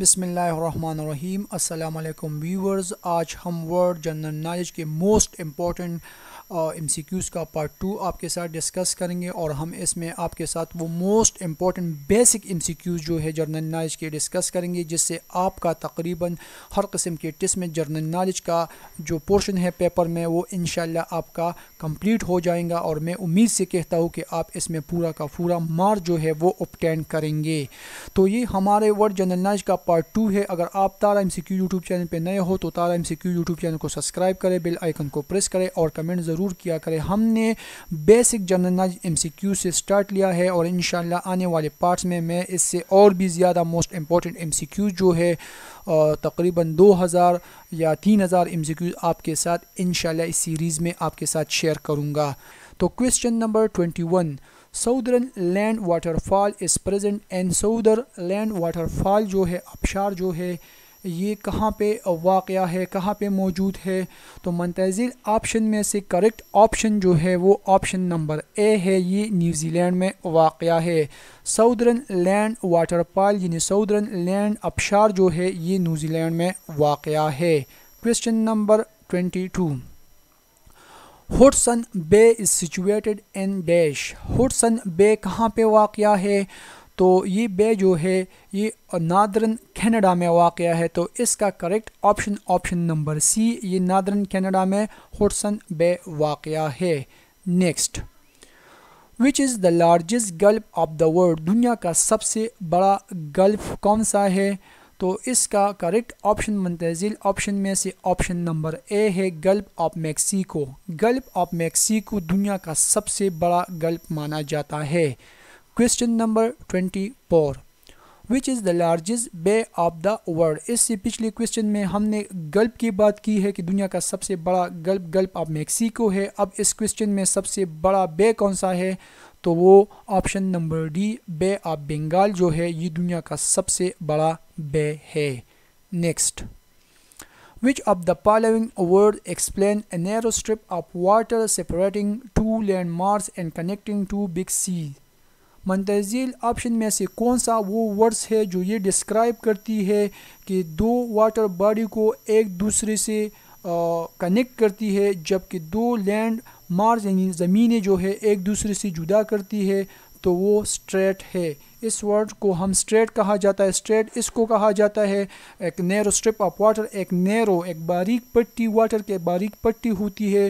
बिसमीम् अल्लाम व्यूवर्स आज हम वर्ड जनरल नॉलेज के most important M C Qs का पार्ट टू आपके साथ डिस्कस करेंगे और हम इसमें आपके साथ वो most important basic M C Qs जो है जर्नल नॉलेज के डिस्कस करेंगे जिससे आपका तकरीबन हर किस्म के टेस्ट में जर्नल नॉलेज का जो पोर्शन है पेपर में वो इन आपका कंप्लीट हो जाएगा और मैं उम्मीद से कहता हूँ कि आप इसमें पूरा का पूरा मार्क जो है वो ऑप्टेन करेंगे तो ये हमारे वर्ड जर्नल नॉलेज का पार्ट टू है अगर आप Tara M C Q YouTube channel पर नए हो तो Tara M C Q YouTube channel को सब्सक्राइब करें बेल आइकन को प्रेस करें और कमेंट ज़रूर ज़रूर किया करें हमने बेसिक जनरल नॉलेज एमसीक्यू से स्टार्ट लिया है और इन आने वाले पार्ट्स में मैं इससे और भी ज़्यादा मोस्ट इम्पॉर्टेंट एमसीक्यू जो है तकरीबन 2000 या 3000 एमसीक्यू आपके साथ इन इस सीरीज़ में आपके साथ शेयर करूँगा तो question number twenty Sutherland waterfall is present and Sutherland waterfall जो है अपशार जो है ये कहाँ पे वाक़ है कहाँ पे मौजूद है तो मंतजिल ऑप्शन में से करेक्ट ऑप्शन जो है वो ऑप्शन नंबर ए है ये न्यूजीलैंड में वाक़ है सऊदरन लैंड वाटरपाल यानी सऊदरन लैंड आबशार जो है ये न्यूजीलैंड में वाक़ है question number twenty two Hudson bay is situated in dash Hudson बे कहाँ पे वाक़ है तो ये बे जो है ये नादरन कनाडा में वाक़ है तो इसका correct option option number C ये नादरन कनाडा में हुसन बे वाक़ है next which is the largest gulf of the world दुनिया का सबसे बड़ा गल्फ कौन सा है तो इसका करेक्ट ऑप्शन मंतजिल ऑप्शन में से ऑप्शन नंबर ए है gulf of Mexico gulf of Mexico दुनिया का सबसे बड़ा गल्फ माना जाता है question number twenty four which is the largest bay of the world इससे पिछले क्वेश्चन में हमने गल्प की बात की है कि दुनिया का सबसे बड़ा गल्प गल्प ऑफ मेक्सिको है अब इस क्वेश्चन में सबसे बड़ा बे कौन सा है तो वो option number D bay of Bengal जो है ये दुनिया का सबसे बड़ा बे है next of the the word explain a narrow strip of water separating two land landmarks and connecting two big sea मंतजील ऑप्शन में से कौन सा वो वर्ड्स है जो ये डिस्क्राइब करती है कि दो वाटर बॉडी को एक दूसरे से कनेक्ट करती है जबकि दो लैंड मार्स यानी ज़मीनें जो है एक दूसरे से जुदा करती है तो वो स्ट्रेट है इस वर्ड को हम स्ट्रेट कहा जाता है स्ट्रेट इसको कहा जाता है एक नैरो स्ट्रिप ऑफ वाटर एक नैरो एक बारीक पट्टी वाटर के बारीक पट्टी होती है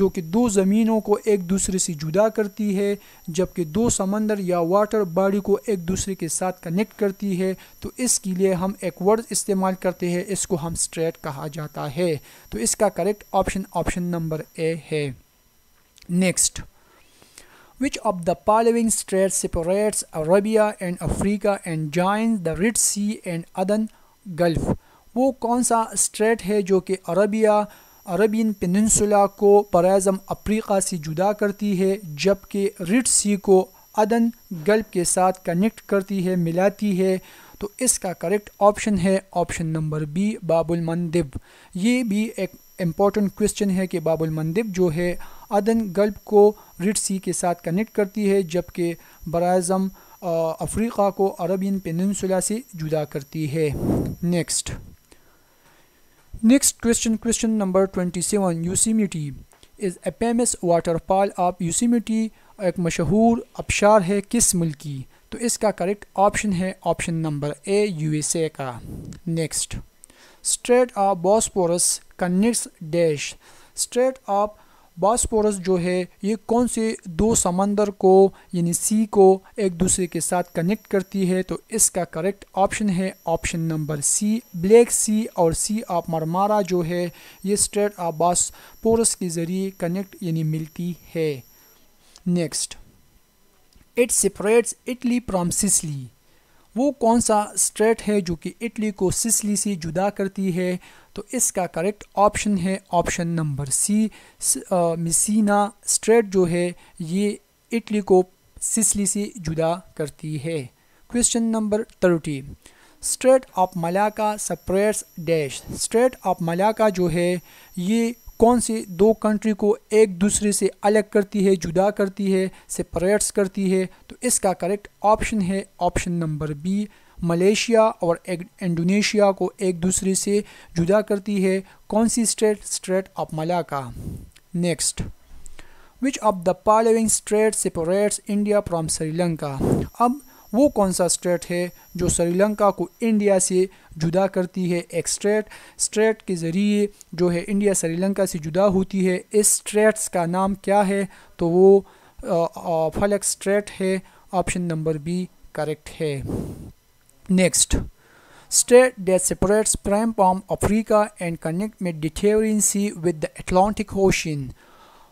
जो कि दो ज़मीनों को एक दूसरे से जुदा करती है जबकि दो समंदर या वाटर बॉडी को एक दूसरे के साथ कनेक्ट करती है तो इसके लिए हम एक वर्ड इस्तेमाल करते हैं इसको हम स्ट्रेट कहा जाता है तो इसका correct option option number A है next Which of the following straits separates Arabia and Africa and joins the Red Sea and Aden Gulf? वो कौन सा स्ट्रेट है जो कि अरबिया अरबियन पेनसुला को बरज़म अफ्रीका से जुदा करती है जबकि रिड सी को अदन गल्फ के साथ कनेक्ट करती है मिलाती है तो इसका करेक्ट ऑप्शन है option number B Bab el Mandeb ये भी एक इम्पॉर्टेंट क्वेश्चन है कि बाबुल मंदिब जो है आदन गल्ब को रिड सी के साथ कनेक्ट करती है जबकि बराज़म अफ्रीका को अरबियन पेनसुला से जुदा करती है next next question question number twenty seven Yosemite is a famous waterfall of Yosemite एक मशहूर अबशार है किस मुल्क की तो इसका करेक्ट ऑप्शन है ऑप्शन नंबर ए यूएसए का next strait of Bosporus connects dash strait of Bosporus जो है ये कौन से दो समंदर को यानी सी को एक दूसरे के साथ कनेक्ट करती है तो इसका करेक्ट ऑप्शन है option number C black sea और सी ऑफ मरमारा जो है ये स्ट्रेट ऑफ बासपोरस के ज़रिए कनेक्ट यानी मिलती है next it separates Italy from Sicily वो कौन सा स्ट्रेट है जो कि इटली को सिसली से जुदा करती है तो इसका करेक्ट ऑप्शन है option number C Messina strait जो है ये इटली को सिसली से जुदा करती है question number thirty strait of Malacca separates dash strait of Malacca जो है ये कौन से दो कंट्री को एक दूसरे से अलग करती है जुदा करती है सेपरेट्स करती है तो इसका करेक्ट ऑप्शन है ऑप्शन नंबर बी मलेशिया और इंडोनेशिया को एक दूसरे से जुदा करती है कौन सी state strait of Malacca next which of the following strait separates India from Sri अब वो कौन सा स्टेट है जो श्रीलंका को इंडिया से जुदा करती है एक स्ट्रेट स्ट्रेट के ज़रिए जो है इंडिया श्रीलंका से जुदा होती है इस स्ट्रेट्स का नाम क्या है तो वो फलक स्ट्रेट है ऑप्शन नंबर बी करेक्ट है Next, state that separates prime from Africa and connect Mediterranean Sea with the Atlantic Ocean.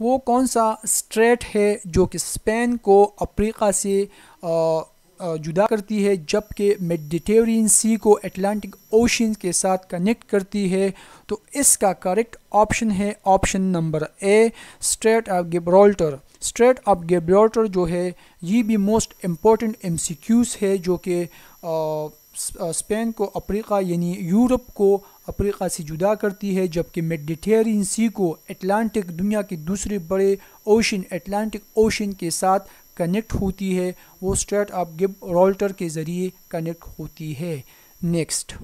वो कौन सा स्ट्रेट है जो कि स्पेन को अफ्रीका से आ, जुदा करती है जबकि मेडिटेरियन सी को एटलांटिक ओशन के साथ कनेक्ट करती है तो इसका करेक्ट ऑप्शन है option number A strait of Gibraltar strait of Gibraltar जो है ये भी मोस्ट इम्पॉर्टेंट एम है जो कि स्पेन को अफ्रीका यानी यूरोप को अफ्रीका से जुदा करती है जबकि मेडिटेरियन सी को एटलांटिक दुनिया के दूसरे बड़े ओशन एटलांटिक ओशन के साथ कनेक्ट होती है वो स्ट्रेट ऑफ गिब रोल्टर के ज़रिए कनेक्ट होती है next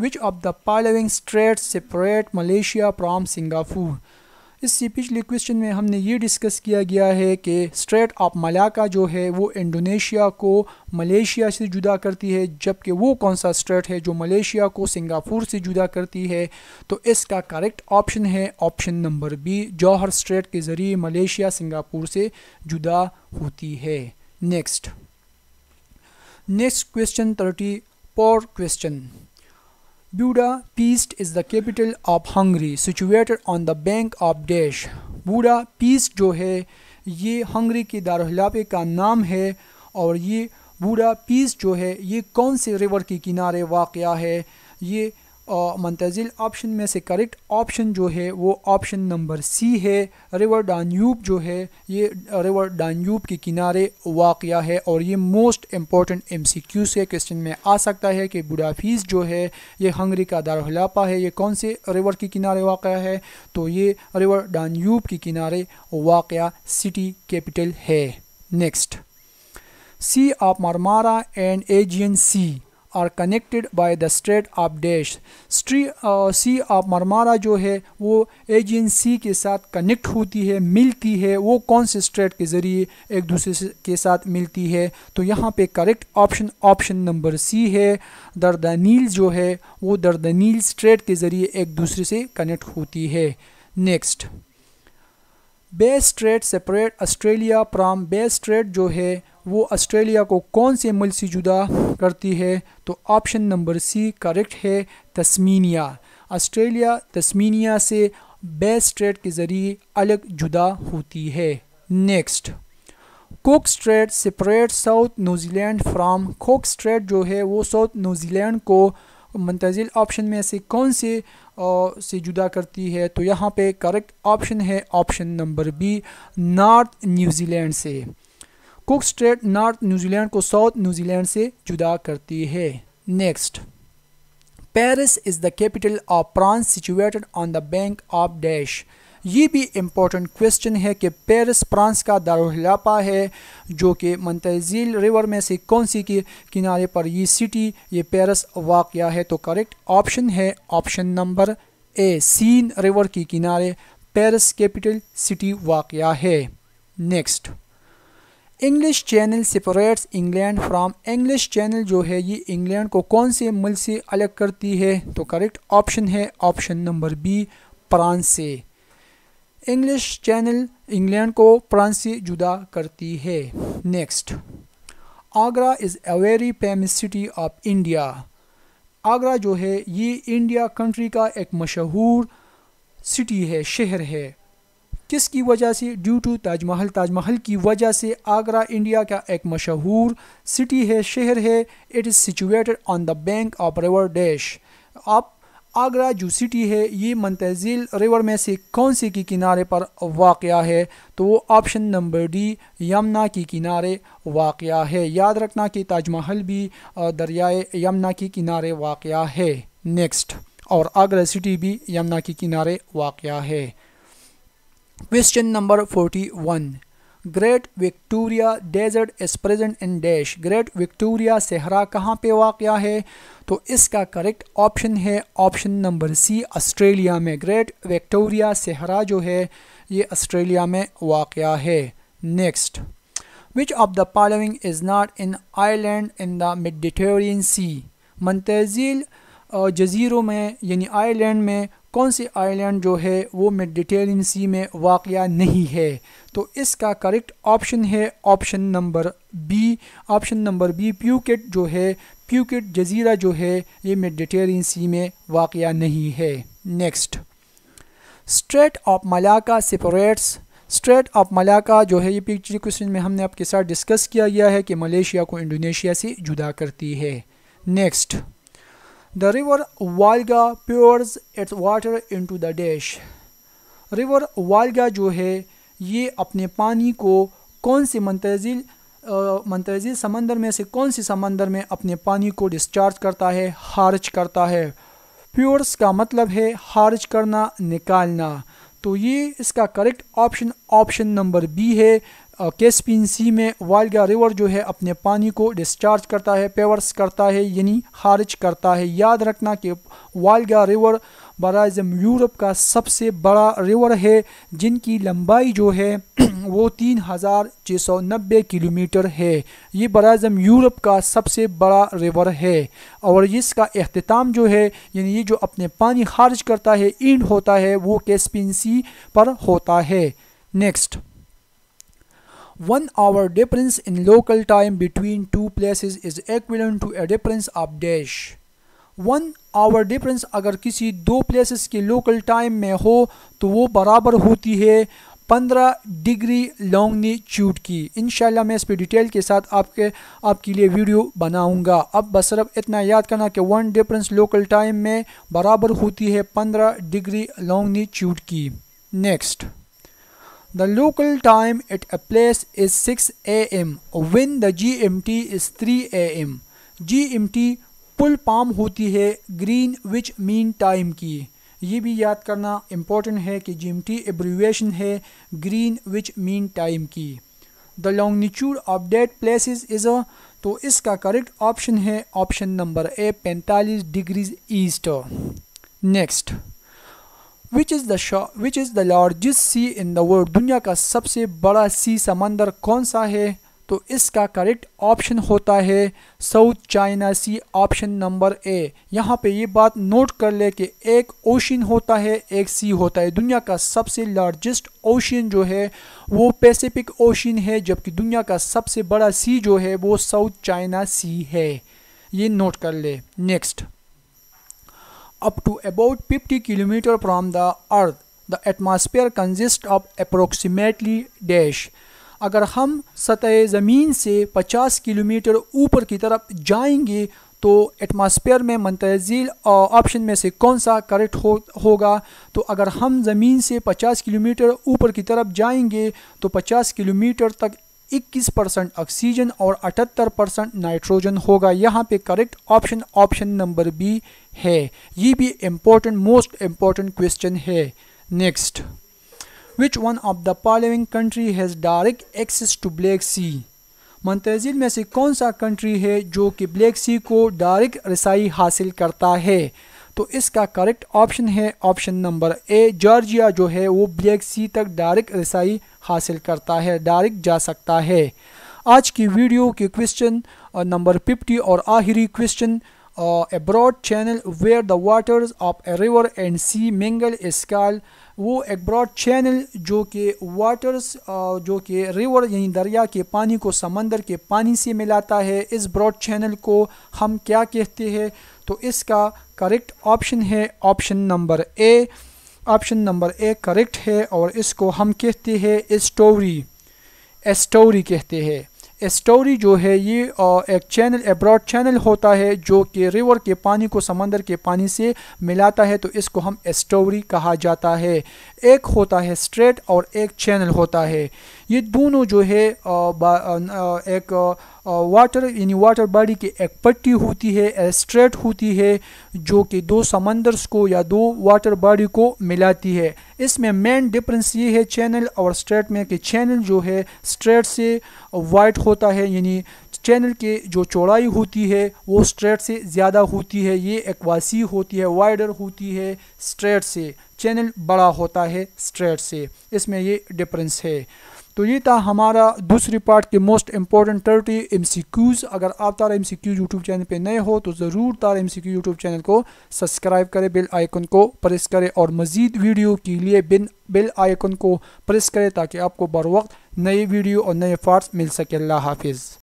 which of the following strait separate Malaysia from Singapore इससे पिछले क्वेश्चन में हमने ये डिस्कस किया गया है कि स्ट्रेट ऑफ मलाका जो है वो इंडोनेशिया को मलेशिया से जुदा करती है जबकि वो कौन सा स्ट्रेट है जो मलेशिया को सिंगापुर से जुदा करती है तो इसका करेक्ट ऑप्शन है option number B Johor strait के ज़रिए मलेशिया सिंगापुर से जुदा होती है next next question thirty four question Budapest is the capital of Hungary, situated on the bank of Dash. Budapest जो है ये हंगरी के दारहिलापे का नाम है और ये बूढ़ा पीस जो है ये कौन से रिवर के किनारे वाक़ है ये मंतजिल ऑप्शन में से करेक्ट ऑप्शन जो है वो ऑप्शन नंबर सी है रिवर डान्यूब जो है ये रिवर डान्यूब के किनारे वाक़ है और ये most important M C Q से क्वेश्चन में आ सकता है कि बुडाफीस जो है ये हंगरी का दारहलापा है ये कौन से रिवर के किनारे वाक़ है तो ये रिवर डान्यूब के किनारे वाक़ सिटी कैपिटल है next sea of Marmara and Aegean sea are connected by the strait of dash sea of Marmara जो है वो एजेंसी के साथ कनेक्ट होती है मिलती है वो कौन से स्ट्रेट के ज़रिए एक दूसरे के साथ मिलती है तो यहाँ पे correct option option number C है दर्दनील जो है वो दर्दनील स्ट्रेट के ज़रिए एक दूसरे से कनेक्ट होती है next Bass strait separate Australia from Bass strait जो है वो ऑस्ट्रेलिया को कौन से मुल्क से जुदा करती है तो ऑप्शन नंबर सी करेक्ट है तस्मीनिया ऑस्ट्रेलिया तस्मीनिया से बेस्ट स्ट्रेट के ज़रिए अलग जुदा होती है next Coke straight separate south New Zealand from Coke straight जो है वो साउथ न्यूजीलैंड को मंतजिल ऑप्शन में से कौन से आ, से जुदा करती है तो यहाँ पे करेक्ट ऑप्शन है option number B north New Zealand से कुक स्ट्रेट नॉर्थ न्यूजीलैंड को साउथ न्यूजीलैंड से जुदा करती है next Paris is the capital of France situated on the bank of dash ये भी इम्पोर्टेंट क्वेश्चन है कि पेरिस फ्रांस का दारहिलापा है जो कि मंतजील रिवर में से कौन सी के किनारे पर ये सिटी ये पेरिस वाक़ है तो करेक्ट ऑप्शन है option number A Seine river के किनारे पेरिस कैपिटल सिटी वाक़ है next English channel separates England from English channel जो है ये इंग्लैंड को कौन से मुल्क से अलग करती है तो करेक्ट ऑप्शन है ऑप्शन नंबर बी फ्रांस से इंग्लिश चैनल इंग्लैंड को फ्रांस से जुदा करती है next Agra is a very famous city of India Agra जो है ये इंडिया कंट्री का एक मशहूर सिटी है शहर है किसकी वजह से ड्यू टू ताजमहल ताजमहल की वजह से आगरा इंडिया का एक मशहूर सिटी है शहर है it is situated on the bank of river dash आप आगरा जो सिटी है ये मंतजिल रिवर में से कौन से की किनारे पर वाक़ है तो वो ऑप्शन नंबर डी यमुना के किनारे वाक़ है याद रखना कि ताजमहल भी दरियाए यमुना के किनारे वाक़ है नेक्स्ट और आगरा सिटी भी यमुना के किनारे वाक़ है question number forty one great Victoria desert is present in dash great Victoria सहरा कहाँ पे वाक़ है तो इसका करेक्ट ऑप्शन है ऑप्शन नंबर सी ऑस्ट्रेलिया में ग्रेट विक्टोरिया सहरा जो है ये ऑस्ट्रेलिया में वाक़ है next which of the following is not in island in the Mediterranean sea मंतजील जजीरों में यानी आयलैंड में कौन सी आइलैंड जो है वो मेडिटेरियन सी में वाक़ नहीं है तो इसका करेक्ट ऑप्शन है option number B option number B Phuket जो है प्यूकेट जजीरा जो है ये मेडिटेरियन सी में वाक़ नहीं है next strait of Malacca separates strait of Malacca जो है ये पिछले क्वेश्चन में हमने आपके साथ डिस्कस किया गया है कि मलेशिया को इंडोनेशिया से जुदा करती है next The river Volga pours its water into the dish. River Volga जो है ये अपने पानी को कौन से मंतजिल मंतजिल समंदर में से कौन से समंदर में अपने पानी को डिस्चार्ज करता है हारज करता है प्योर्स का मतलब है हारज करना निकालना तो ये इसका correct option option number B है केस्पिन सी में वालगा रिवर जो है अपने पानी को डिस्चार्ज करता है पेवर्स करता है यानी खारिज करता है याद रखना कि वालगा रिवर बराजम यूरोप का सबसे बड़ा रिवर है जिनकी लंबाई जो है वो तीन हज़ार छः सौ नब्बे किलोमीटर है ये बराज़म यूरोप का सबसे बड़ा रिवर है और इसका अख्ताम जो है यानी ये जो अपने पानी खारिज करता है इंड होता है वो कैस्पिन सी पर होता है next One hour difference in local time between two places is equivalent to a difference of dash. One hour difference अगर किसी दो प्लेसेस के लोकल टाइम में हो तो वो बराबर होती है पंद्रह डिग्री चूट की इन मैं इस पर डिटेल के साथ आपके आपके लिए वीडियो बनाऊंगा अब बस सिर्फ इतना याद करना कि वन डिफरेंस लोकल टाइम में बराबर होती है पंद्रह डिग्री लॉन्गनीच्यूड की next the local time at The local time at a place is 6 a.m. when the GMT M G M T पुल पाम होती है ग्रीन विच मीन टाइम की ये भी याद करना इम्पोर्टेंट है कि जी एम टी एब्रीवेशन है ग्रीन विच मीन टाइम की the longitude of that places is a तो इसका करेक्ट ऑप्शन है ऑप्शन नंबर ए पैंतालीस degrees east next which is the which is the largest sea in the world दुनिया का सबसे बड़ा सी समंदर कौन सा है तो इसका करेक्ट ऑप्शन होता है South China Sea option number A यहाँ पे ये बात नोट कर ले कि एक ओशन होता है एक सी होता है दुनिया का सबसे लार्जेस्ट ओशन जो है वो पैसिफिक ओशन है जबकि दुनिया का सबसे बड़ा सी जो है वो साउथ चाइना सी है ये नोट कर ले next up to about 50 km from the earth the atmosphere consists of approximately dash अगर हम सतह ज़मीन से 50 किलोमीटर ऊपर की तरफ जाएंगे तो एटमॉस्फेयर में मंतजिल ऑप्शन में से कौन सा करेक्ट हो होगा तो अगर हम ज़मीन से 50 किलोमीटर ऊपर की तरफ जाएंगे तो 50 किलोमीटर तक इक्कीस परसेंट ऑक्सीजन और अठहत्तर परसेंट नाइट्रोजन होगा यहाँ पे correct option option number B है ये भी इम्पोर्टेंट मोस्ट इम्पोर्टेंट क्वेश्चन है next which one of the following country has direct access to Black Sea मंतजिल में से कौन सा कंट्री है जो कि ब्लैक सी को डायरेक्ट रसाई हासिल करता है तो इसका करेक्ट ऑप्शन है ऑप्शन नंबर ए जॉर्जिया जो है वो ब्लैक सी तक डायरेक्ट रसाई हासिल करता है डायरेक्ट जा सकता है आज की वीडियो के क्वेश्चन नंबर फिफ्टी और आखिरी question a broad channel where the waters of a river and sea mingle is वो एक ब्रॉड चैनल जो कि वाटर्स जो कि रिवर यानी दरिया के पानी को समंदर के पानी से मिलाता है इस ब्रॉड चैनल को हम क्या कहते हैं तो इसका करेक्ट ऑप्शन है option number A option number A correct है और इसको हम कहते हैं स्टोरी एस्टोरी कहते हैं स्टोरी जो है ये एक चैनल एब्रॉड चैनल होता है जो कि रिवर के पानी को समंदर के पानी से मिलाता है तो इसको हम स्टोरी कहा जाता है एक होता है स्ट्रेट और एक चैनल होता है ये दोनों जो है एक वाटर यानी वाटर बॉडी की एक पट्टी होती है एस्ट्रेट होती है जो कि दो समंदर्स को या दो वाटर बॉडी को मिलाती है इसमें मेन डिफरेंस ये है चैनल और स्ट्रेट में कि चैनल जो है स्ट्रेट से वाइट होता है यानी चैनल के जो चौड़ाई होती है वो स्ट्रेट से ज़्यादा होती है ये एक वासी होती है वाइडर होती है स्ट्रेट से चैनल बड़ा होता है स्ट्रेट से इसमें ये डिफरेंस है तो ये था हमारा दूसरी पार्ट के most important thirty M C Qs अगर आप Tara M C Q YouTube channel पर नए हो तो ज़रूर Tara M C Q YouTube channel को सब्सक्राइब करें बेल आइकन को प्रेस करें और मज़ीद वीडियो के लिए बिन बेल आइकन को प्रेस करें ताकि आपको बर वक्त नई वीडियो और नए फार्ट मिल सके अल्लाह हाफिज़